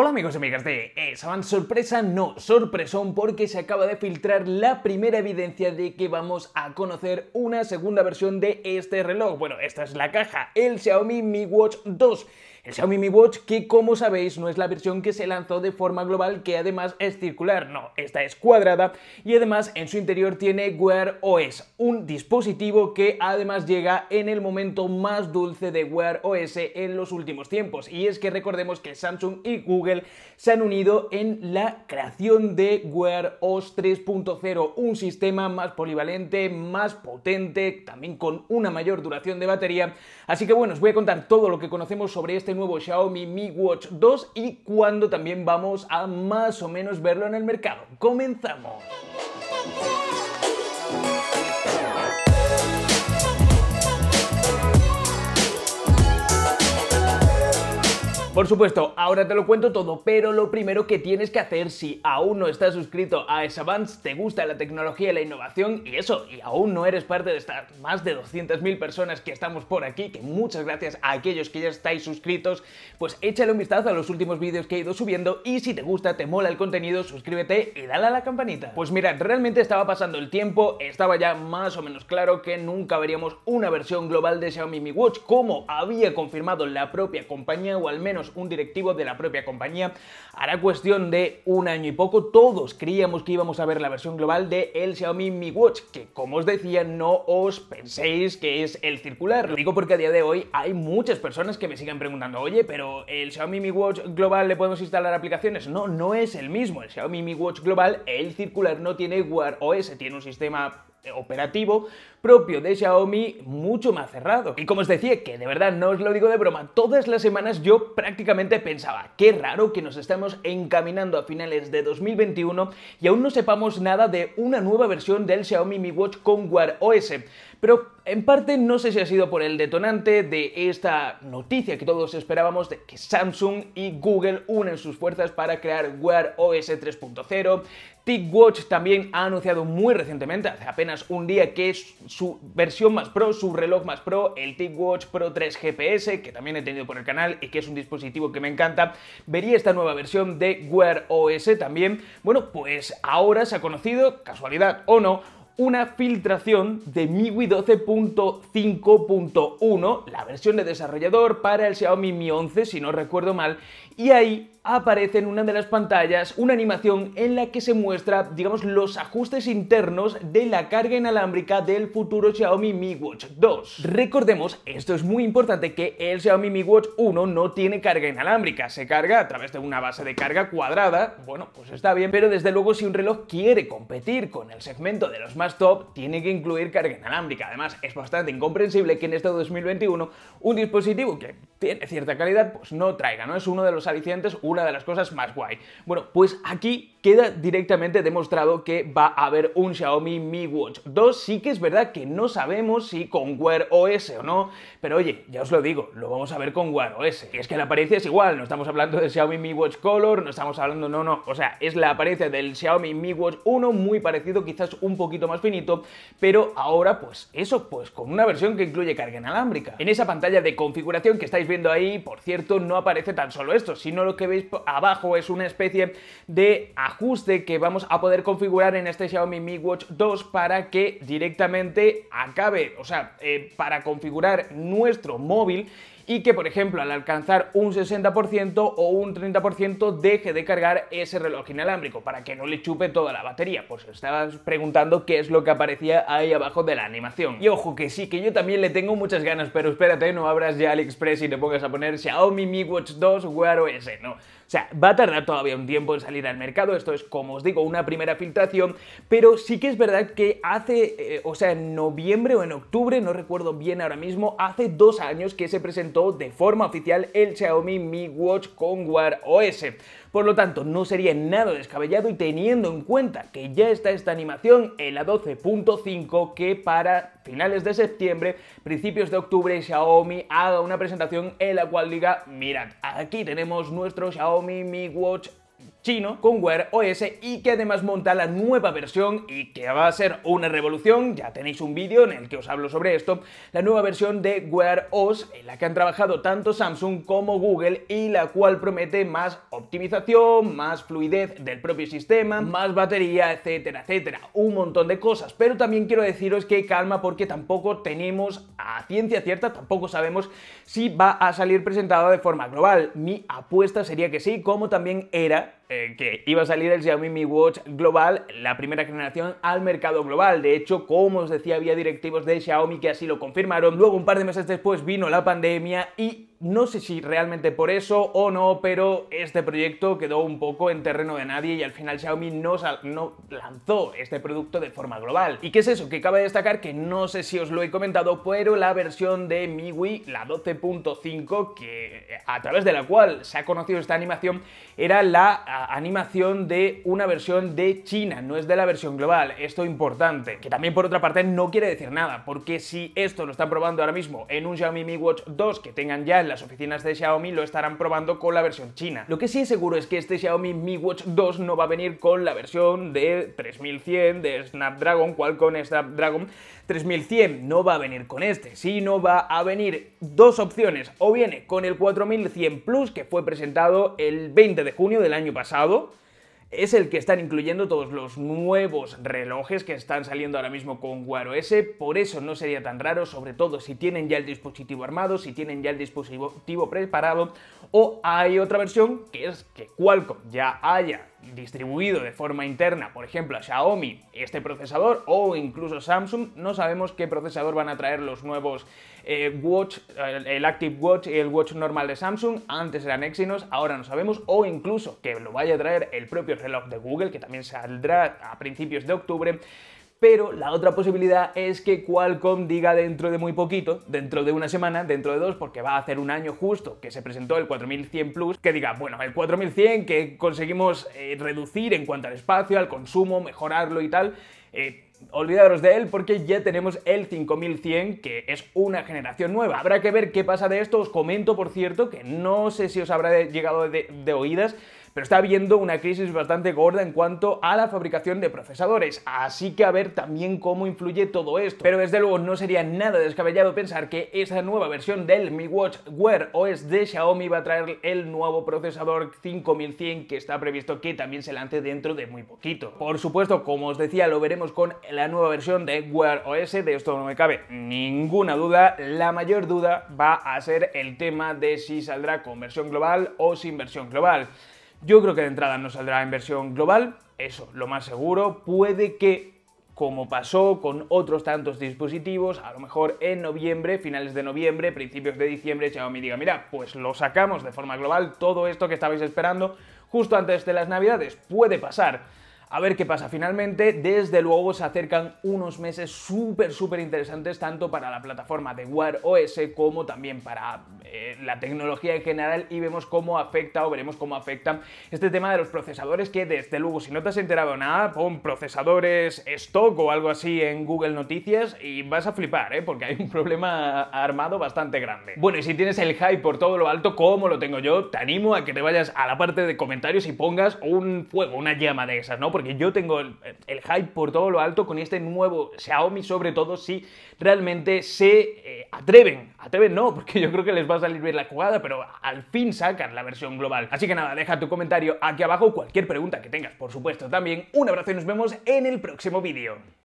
Hola amigos y amigas de van Sorpresa, no sorpresón porque se acaba de filtrar la primera evidencia de que vamos a conocer una segunda versión de este reloj. Bueno, esta es la caja, el Xiaomi Mi Watch 2. El Xiaomi Mi Watch, que como sabéis no es la versión que se lanzó de forma global, que además es circular, no, esta es cuadrada y además en su interior tiene Wear OS, un dispositivo que además llega en el momento más dulce de Wear OS en los últimos tiempos. Y es que recordemos que Samsung y Google se han unido en la creación de Wear OS 3.0, un sistema más polivalente, más potente, también con una mayor duración de batería. Así que bueno, os voy a contar todo lo que conocemos sobre este nuevo Xiaomi Mi Watch 2 y cuándo también vamos a más o menos verlo en el mercado. ¡Comenzamos! Por supuesto, ahora te lo cuento todo, pero lo primero que tienes que hacer si aún no estás suscrito a Savants, te gusta la tecnología y la innovación y eso, y aún no eres parte de estas más de 200.000 personas que estamos por aquí, que muchas gracias a aquellos que ya estáis suscritos, pues échale un vistazo a los últimos vídeos que he ido subiendo y si te gusta, te mola el contenido, suscríbete y dale a la campanita. Pues mira, realmente estaba pasando el tiempo, estaba ya más o menos claro que nunca veríamos una versión global de Xiaomi Mi Watch como había confirmado la propia compañía o al menos un directivo de la propia compañía. Hará cuestión de un año y poco, todos creíamos que íbamos a ver la versión global de el Xiaomi Mi Watch, que como os decía, no os penséis que es el circular. Lo digo porque a día de hoy hay muchas personas que me siguen preguntando, oye, pero el Xiaomi Mi Watch global le podemos instalar aplicaciones. No, no es el mismo. El Xiaomi Mi Watch global, el circular no tiene Wear OS, tiene un sistema operativo propio de Xiaomi mucho más cerrado. Y como os decía, que de verdad no os lo digo de broma, todas las semanas yo prácticamente pensaba, qué raro que nos estamos encaminando a finales de 2021 y aún no sepamos nada de una nueva versión del Xiaomi Mi Watch con Wear OS. Pero en parte no sé si ha sido por el detonante de esta noticia que todos esperábamos de que Samsung y Google unen sus fuerzas para crear Wear OS 3.0. TicWatch también ha anunciado muy recientemente, hace apenas un día, que es su versión más pro, su reloj más pro, el TicWatch Pro 3 GPS, que también he tenido por el canal y que es un dispositivo que me encanta, vería esta nueva versión de Wear OS también. Bueno, pues ahora se ha conocido, casualidad o no, una filtración de MIUI 12.5.1, la versión de desarrollador para el Xiaomi Mi 11, si no recuerdo mal, y ahí aparece en una de las pantallas una animación en la que se muestra, digamos, los ajustes internos de la carga inalámbrica del futuro Xiaomi Mi Watch 2. Recordemos, esto es muy importante, que el Xiaomi Mi Watch 1 no tiene carga inalámbrica, se carga a través de una base de carga cuadrada, bueno, pues está bien, pero desde luego si un reloj quiere competir con el segmento de los más top, tiene que incluir carga inalámbrica. Además, es bastante incomprensible que en este 2021 un dispositivo que tiene cierta calidad, pues no traiga, ¿no? Es uno de los alicientes, una de las cosas más guay. Bueno, pues aquí queda directamente demostrado que va a haber un Xiaomi Mi Watch 2. Sí que es verdad que no sabemos si con Wear OS o no, pero oye, ya os lo digo, lo vamos a ver con Wear OS. es que la apariencia es igual, no estamos hablando de Xiaomi Mi Watch Color, no estamos hablando, no, no, o sea, es la apariencia del Xiaomi Mi Watch 1, muy parecido, quizás un poquito más finito, pero ahora pues eso, pues con una versión que incluye carga inalámbrica. En esa pantalla de configuración que estáis viendo ahí, por cierto, no aparece tan solo esto, sino lo que veis abajo es una especie de ajuste que vamos a poder configurar en este Xiaomi Mi Watch 2 para que directamente acabe, o sea, eh, para configurar nuestro móvil y que por ejemplo al alcanzar un 60% o un 30% deje de cargar ese reloj inalámbrico para que no le chupe toda la batería. Pues estabas preguntando qué es lo que aparecía ahí abajo de la animación. Y ojo que sí, que yo también le tengo muchas ganas, pero espérate, no abras ya AliExpress y te pongas a poner Xiaomi Mi Watch 2 Wear OS, no. O sea, va a tardar todavía un tiempo en salir al mercado, esto es como os digo, una primera filtración, pero sí que es verdad que hace, eh, o sea, en noviembre o en octubre, no recuerdo bien ahora mismo, hace dos años que se presentó de forma oficial el Xiaomi Mi Watch con Wear OS. Por lo tanto, no sería nada descabellado y teniendo en cuenta que ya está esta animación en la 12.5 que para finales de septiembre, principios de octubre, Xiaomi haga una presentación en la cual diga, mirad, aquí tenemos nuestro Xiaomi Mi Watch chino con Wear OS y que además monta la nueva versión y que va a ser una revolución, ya tenéis un vídeo en el que os hablo sobre esto, la nueva versión de Wear OS en la que han trabajado tanto Samsung como Google y la cual promete más optimización, más fluidez del propio sistema, más batería, etcétera, etcétera, un montón de cosas, pero también quiero deciros que calma porque tampoco tenemos a ciencia cierta, tampoco sabemos si va a salir presentada de forma global. Mi apuesta sería que sí, como también era eh, que iba a salir el Xiaomi Mi Watch Global, la primera generación, al mercado global. De hecho, como os decía, había directivos de Xiaomi que así lo confirmaron. Luego, un par de meses después, vino la pandemia y no sé si realmente por eso o no, pero este proyecto quedó un poco en terreno de nadie y al final Xiaomi no, lanzó este producto de forma global. ¿Y qué es eso? Que cabe destacar que no sé si os lo he comentado, pero la versión de MIUI, la 12.5, que eh, a través de la cual se ha conocido esta animación, era la animación de una versión de China, no es de la versión global. Esto importante, que también por otra parte no quiere decir nada, porque si esto lo están probando ahora mismo en un Xiaomi Mi Watch 2 que tengan ya las oficinas de Xiaomi lo estarán probando con la versión china. Lo que sí es seguro es que este Xiaomi Mi Watch 2 no va a venir con la versión de 3100 de Snapdragon, Qualcomm Snapdragon 3100. No va a venir con este, sino va a venir dos opciones. O viene con el 4100 Plus que fue presentado el 20 de junio del año pasado, es el que están incluyendo todos los nuevos relojes que están saliendo ahora mismo con Wear OS, por eso no sería tan raro, sobre todo si tienen ya el dispositivo armado, si tienen ya el dispositivo preparado, o hay otra versión que es que Qualcomm ya haya distribuido de forma interna, por ejemplo, a Xiaomi este procesador o incluso Samsung, no sabemos qué procesador van a traer los nuevos eh, Watch, eh, el Active Watch y el Watch normal de Samsung, antes eran Exynos, ahora no sabemos, o incluso que lo vaya a traer el propio reloj de Google, que también saldrá a principios de octubre pero la otra posibilidad es que Qualcomm diga dentro de muy poquito, dentro de una semana, dentro de dos, porque va a hacer un año justo que se presentó el 4100 Plus, que diga, bueno, el 4100 que conseguimos eh, reducir en cuanto al espacio, al consumo, mejorarlo y tal, eh, olvidaros de él porque ya tenemos el 5100 que es una generación nueva. Habrá que ver qué pasa de esto, os comento por cierto que no sé si os habrá llegado de oídas pero está habiendo una crisis bastante gorda en cuanto a la fabricación de procesadores, así que a ver también cómo influye todo esto. Pero desde luego no sería nada descabellado pensar que esa nueva versión del Mi Watch Wear OS de Xiaomi va a traer el nuevo procesador 5100 que está previsto que también se lance dentro de muy poquito. Por supuesto, como os decía, lo veremos con la nueva versión de Wear OS, de esto no me cabe ninguna duda, la mayor duda va a ser el tema de si saldrá con versión global o sin versión global. Yo creo que de entrada no saldrá en versión global, eso, lo más seguro, puede que como pasó con otros tantos dispositivos, a lo mejor en noviembre, finales de noviembre, principios de diciembre, Xiaomi diga, mira, pues lo sacamos de forma global, todo esto que estabais esperando justo antes de las navidades, puede pasar. A ver qué pasa. Finalmente, desde luego se acercan unos meses súper, súper interesantes tanto para la plataforma de Wear OS como también para eh, la tecnología en general y vemos cómo afecta o veremos cómo afecta este tema de los procesadores que desde luego si no te has enterado nada, pon procesadores stock o algo así en Google Noticias y vas a flipar, ¿eh? porque hay un problema armado bastante grande. Bueno, y si tienes el hype por todo lo alto, como lo tengo yo, te animo a que te vayas a la parte de comentarios y pongas un fuego, una llama de esas, ¿no? porque yo tengo el, hype por todo lo alto con este nuevo Xiaomi, sobre todo si realmente se eh, atreven. Atreven no, porque yo creo que les va a salir bien la jugada, pero al fin sacan la versión global. Así que nada, deja tu comentario aquí abajo, cualquier pregunta que tengas, por supuesto también. Un abrazo y nos vemos en el próximo vídeo.